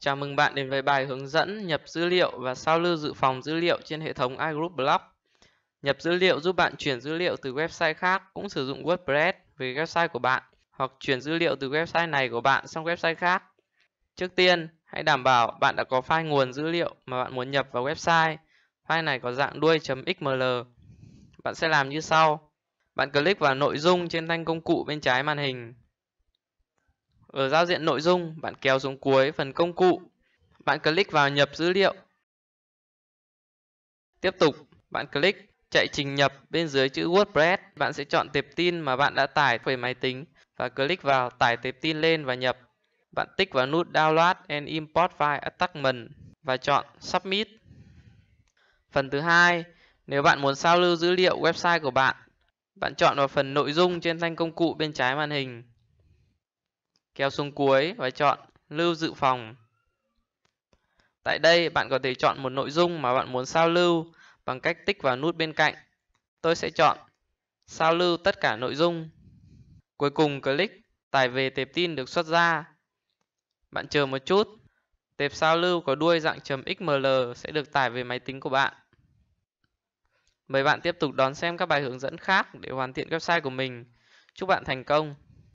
Chào mừng bạn đến với bài hướng dẫn nhập dữ liệu và sao lưu dự phòng dữ liệu trên hệ thống iGroup Blog. Nhập dữ liệu giúp bạn chuyển dữ liệu từ website khác cũng sử dụng WordPress về website của bạn hoặc chuyển dữ liệu từ website này của bạn sang website khác. Trước tiên, hãy đảm bảo bạn đã có file nguồn dữ liệu mà bạn muốn nhập vào website. File này có dạng đuôi.xml. Bạn sẽ làm như sau. Bạn click vào nội dung trên thanh công cụ bên trái màn hình ở giao diện nội dung, bạn kéo xuống cuối phần công cụ. Bạn click vào nhập dữ liệu. Tiếp tục, bạn click chạy trình nhập bên dưới chữ WordPress. Bạn sẽ chọn tệp tin mà bạn đã tải về máy tính và click vào tải tệp tin lên và nhập. Bạn tích vào nút Download and Import File Attachment và chọn Submit. Phần thứ hai, nếu bạn muốn sao lưu dữ liệu website của bạn, bạn chọn vào phần nội dung trên thanh công cụ bên trái màn hình kéo xuống cuối và chọn lưu dự phòng. Tại đây, bạn có thể chọn một nội dung mà bạn muốn sao lưu bằng cách tích vào nút bên cạnh. Tôi sẽ chọn sao lưu tất cả nội dung. Cuối cùng, click tải về tệp tin được xuất ra. Bạn chờ một chút. Tệp sao lưu có đuôi dạng .xml sẽ được tải về máy tính của bạn. Mời bạn tiếp tục đón xem các bài hướng dẫn khác để hoàn thiện website của mình. Chúc bạn thành công!